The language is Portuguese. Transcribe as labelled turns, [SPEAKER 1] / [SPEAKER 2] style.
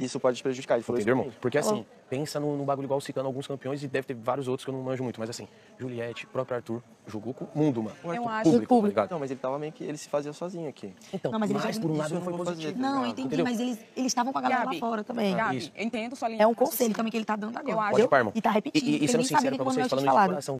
[SPEAKER 1] Isso pode
[SPEAKER 2] prejudicar. Ele falou Entendeu, irmão? Porque assim, pensa no bagulho igual citando alguns campeões e deve ter vários outros que eu não manjo muito, mas assim,
[SPEAKER 3] Juliette, próprio Arthur, jogou com o mundo, mano. Eu
[SPEAKER 4] acho público, tá público.
[SPEAKER 2] Tá não,
[SPEAKER 3] mas ele tava meio que ele se fazia sozinho aqui. Então,
[SPEAKER 4] não, mas,
[SPEAKER 5] ele já por um lado não foi positivo. Fazer, não, tá entendi, Entendeu? mas eles
[SPEAKER 4] estavam com a galera Gabi, lá fora também. Gabi,
[SPEAKER 5] Isso. entendo sua linha. É um conselho também que ele tá dando agora. Eu acho. E tá repetindo. E, e, e sendo sincero pra vocês, falando de coração,